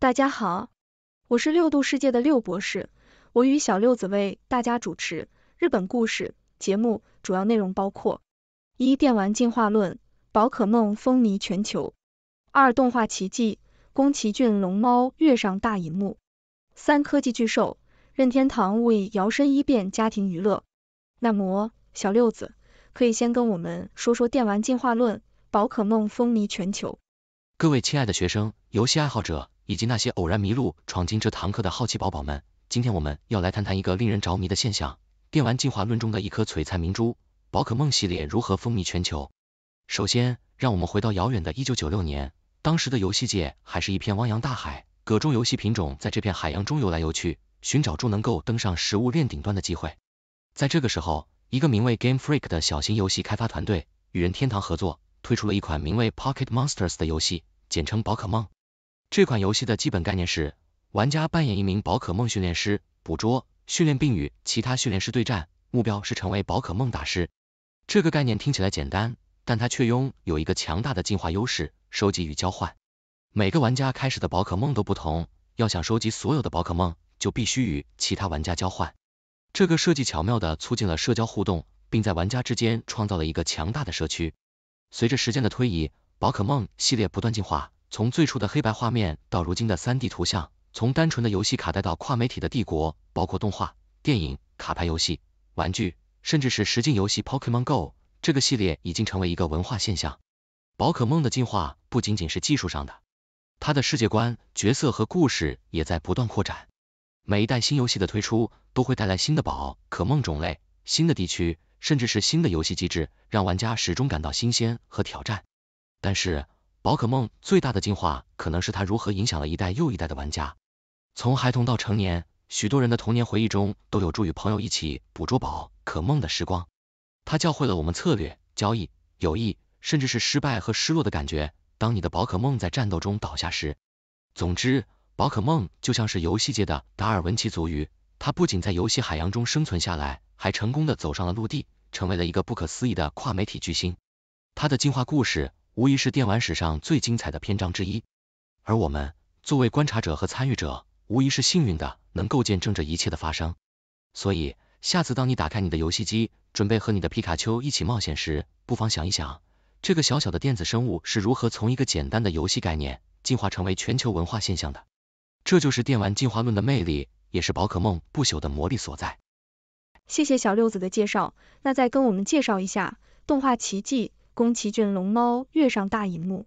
大家好，我是六度世界的六博士，我与小六子为大家主持日本故事节目。主要内容包括：一、电玩进化论，宝可梦风靡全球；二、动画奇迹，宫崎骏龙猫跃上大荧幕；三、科技巨兽，任天堂为摇身一变家庭娱乐。那么，小六子可以先跟我们说说电玩进化论，宝可梦风靡全球。各位亲爱的学生，游戏爱好者。以及那些偶然迷路闯进这堂课的好奇宝宝们，今天我们要来谈谈一个令人着迷的现象——电玩进化论中的一颗璀璨明珠：宝可梦系列如何风靡全球。首先，让我们回到遥远的1996年，当时的游戏界还是一片汪洋大海，各种游戏品种在这片海洋中游来游去，寻找住能够登上食物链顶端的机会。在这个时候，一个名为 Game Freak 的小型游戏开发团队与任天堂合作，推出了一款名为 Pocket Monsters 的游戏，简称宝可梦。这款游戏的基本概念是，玩家扮演一名宝可梦训练师，捕捉、训练并与其他训练师对战，目标是成为宝可梦大师。这个概念听起来简单，但它却拥有一个强大的进化优势：收集与交换。每个玩家开始的宝可梦都不同，要想收集所有的宝可梦，就必须与其他玩家交换。这个设计巧妙的促进了社交互动，并在玩家之间创造了一个强大的社区。随着时间的推移，宝可梦系列不断进化。从最初的黑白画面到如今的三 D 图像，从单纯的游戏卡带到跨媒体的帝国，包括动画、电影、卡牌游戏、玩具，甚至是实景游戏 Pokemon Go，这个系列已经成为一个文化现象。宝可梦的进化不仅仅是技术上的，它的世界观、角色和故事也在不断扩展。每一代新游戏的推出都会带来新的宝可梦种类、新的地区，甚至是新的游戏机制，让玩家始终感到新鲜和挑战。但是，宝可梦最大的进化可能是它如何影响了一代又一代的玩家，从孩童到成年，许多人的童年回忆中都有助于朋友一起捕捉宝可梦的时光。它教会了我们策略、交易、友谊，甚至是失败和失落的感觉。当你的宝可梦在战斗中倒下时，总之，宝可梦就像是游戏界的达尔文奇足鱼，它不仅在游戏海洋中生存下来，还成功的走上了陆地，成为了一个不可思议的跨媒体巨星。它的进化故事。无疑是电玩史上最精彩的篇章之一，而我们作为观察者和参与者，无疑是幸运的，能够见证这一切的发生。所以，下次当你打开你的游戏机，准备和你的皮卡丘一起冒险时，不妨想一想，这个小小的电子生物是如何从一个简单的游戏概念，进化成为全球文化现象的。这就是电玩进化论的魅力，也是宝可梦不朽的魔力所在。谢谢小六子的介绍，那再跟我们介绍一下动画奇迹。宫崎骏《龙猫》跃上大银幕。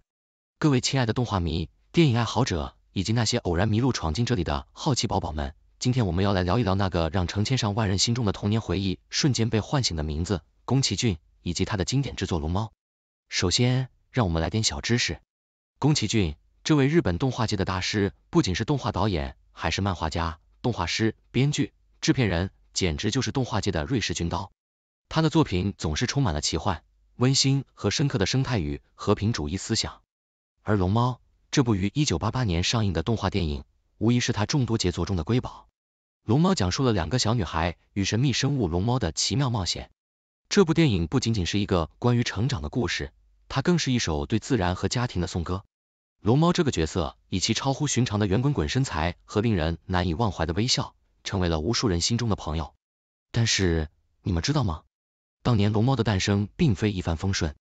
各位亲爱的动画迷、电影爱好者，以及那些偶然迷路闯进这里的好奇宝宝们，今天我们要来聊一聊那个让成千上万人心中的童年回忆瞬间被唤醒的名字——宫崎骏，以及他的经典之作《龙猫》。首先，让我们来点小知识。宫崎骏这位日本动画界的大师，不仅是动画导演，还是漫画家、动画师、编剧、制片人，简直就是动画界的瑞士军刀。他的作品总是充满了奇幻。温馨和深刻的生态与和平主义思想，而《龙猫》这部于一九八八年上映的动画电影，无疑是它众多杰作中的瑰宝。《龙猫》讲述了两个小女孩与神秘生物龙猫的奇妙冒险。这部电影不仅仅是一个关于成长的故事，它更是一首对自然和家庭的颂歌。龙猫这个角色，以其超乎寻常的圆滚滚身材和令人难以忘怀的微笑，成为了无数人心中的朋友。但是，你们知道吗？当年龙猫的诞生并非一帆风顺，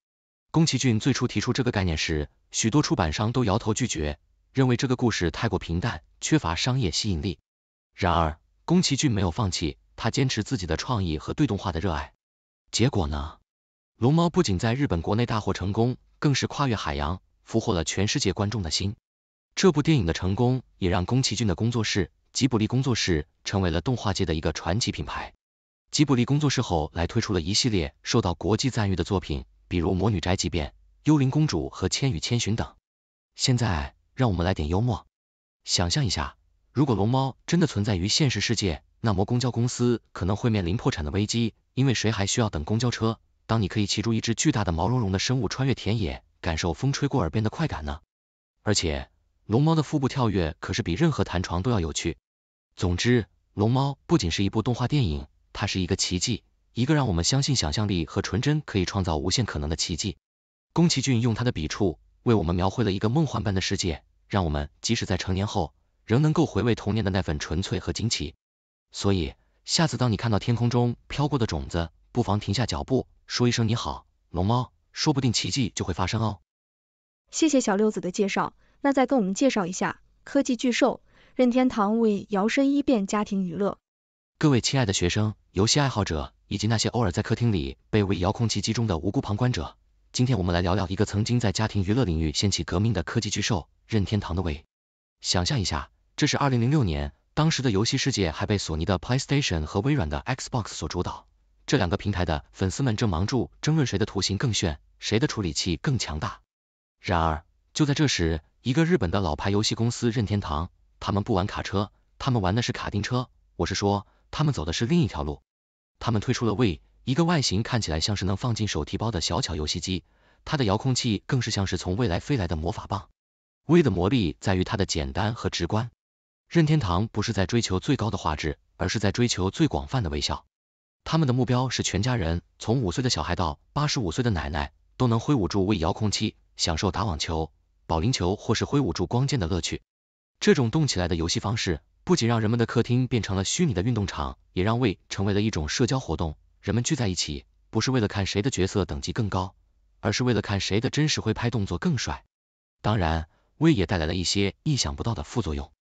宫崎骏最初提出这个概念时，许多出版商都摇头拒绝，认为这个故事太过平淡，缺乏商业吸引力。然而，宫崎骏没有放弃，他坚持自己的创意和对动画的热爱。结果呢？龙猫不仅在日本国内大获成功，更是跨越海洋，俘获了全世界观众的心。这部电影的成功，也让宫崎骏的工作室吉卜力工作室成为了动画界的一个传奇品牌。吉卜力工作室后来推出了一系列受到国际赞誉的作品，比如《魔女宅急便》《幽灵公主》和《千与千寻》等。现在，让我们来点幽默。想象一下，如果龙猫真的存在于现实世界，那么公交公司可能会面临破产的危机，因为谁还需要等公交车？当你可以骑住一只巨大的毛茸茸的生物穿越田野，感受风吹过耳边的快感呢？而且，龙猫的腹部跳跃可是比任何弹床都要有趣。总之，《龙猫》不仅是一部动画电影。它是一个奇迹，一个让我们相信想象力和纯真可以创造无限可能的奇迹。宫崎骏用他的笔触为我们描绘了一个梦幻般的世界，让我们即使在成年后，仍能够回味童年的那份纯粹和惊奇。所以，下次当你看到天空中飘过的种子，不妨停下脚步，说一声你好，龙猫，说不定奇迹就会发生哦。谢谢小六子的介绍，那再跟我们介绍一下科技巨兽，任天堂为摇身一变家庭娱乐。各位亲爱的学生、游戏爱好者，以及那些偶尔在客厅里被微遥控器击中的无辜旁观者，今天我们来聊聊一个曾经在家庭娱乐领域掀起革命的科技巨兽——任天堂的 e 想象一下，这是2006年，当时的游戏世界还被索尼的 PlayStation 和微软的 Xbox 所主导，这两个平台的粉丝们正忙着争论谁的图形更炫，谁的处理器更强大。然而，就在这时，一个日本的老牌游戏公司任天堂，他们不玩卡车，他们玩的是卡丁车。我是说。他们走的是另一条路，他们推出了 Wii，一个外形看起来像是能放进手提包的小巧游戏机，它的遥控器更是像是从未来飞来的魔法棒。Wii 的魔力在于它的简单和直观。任天堂不是在追求最高的画质，而是在追求最广泛的微笑。他们的目标是全家人，从五岁的小孩到八十五岁的奶奶，都能挥舞住 Wii 遥控器，享受打网球、保龄球或是挥舞住光剑的乐趣。这种动起来的游戏方式，不仅让人们的客厅变成了虚拟的运动场，也让胃成为了一种社交活动。人们聚在一起，不是为了看谁的角色等级更高，而是为了看谁的真实挥拍动作更帅。当然，胃也带来了一些意想不到的副作用，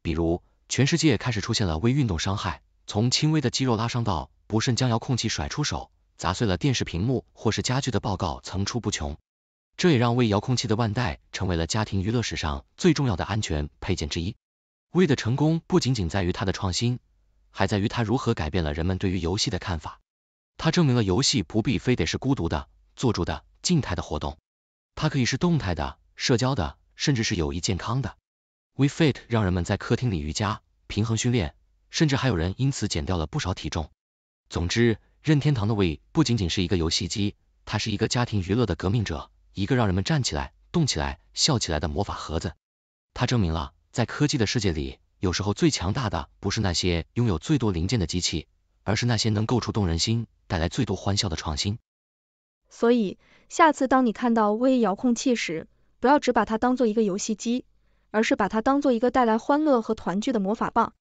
比如全世界开始出现了微运动伤害，从轻微的肌肉拉伤到不慎将遥控器甩出手砸碎了电视屏幕或是家具的报告层出不穷。这也让 Wii 遥控器的腕带成为了家庭娱乐史上最重要的安全配件之一。Wii 的成功不仅仅在于它的创新，还在于它如何改变了人们对于游戏的看法。它证明了游戏不必非得是孤独的、做主的、静态的活动，它可以是动态的、社交的，甚至是有益健康的。Wii Fit 让人们在客厅里瑜伽、平衡训练，甚至还有人因此减掉了不少体重。总之，任天堂的 Wii 不仅仅是一个游戏机，它是一个家庭娱乐的革命者。一个让人们站起来、动起来、笑起来的魔法盒子，它证明了在科技的世界里，有时候最强大的不是那些拥有最多零件的机器，而是那些能够触动人心、带来最多欢笑的创新。所以，下次当你看到微遥控器时，不要只把它当做一个游戏机，而是把它当做一个带来欢乐和团聚的魔法棒。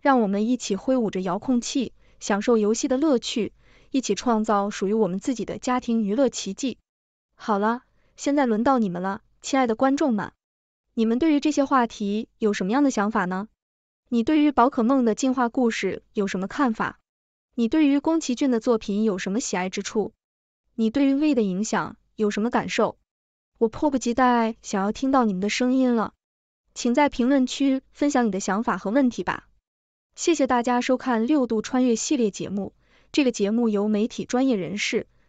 让我们一起挥舞着遥控器，享受游戏的乐趣，一起创造属于我们自己的家庭娱乐奇迹。好了。现在轮到你们了，亲爱的观众们，你们对于这些话题有什么样的想法呢？你对于宝可梦的进化故事有什么看法？你对于宫崎骏的作品有什么喜爱之处？你对于 V 的影响有什么感受？我迫不及待想要听到你们的声音了，请在评论区分享你的想法和问题吧。谢谢大家收看六度穿越系列节目，这个节目由媒体专业人士。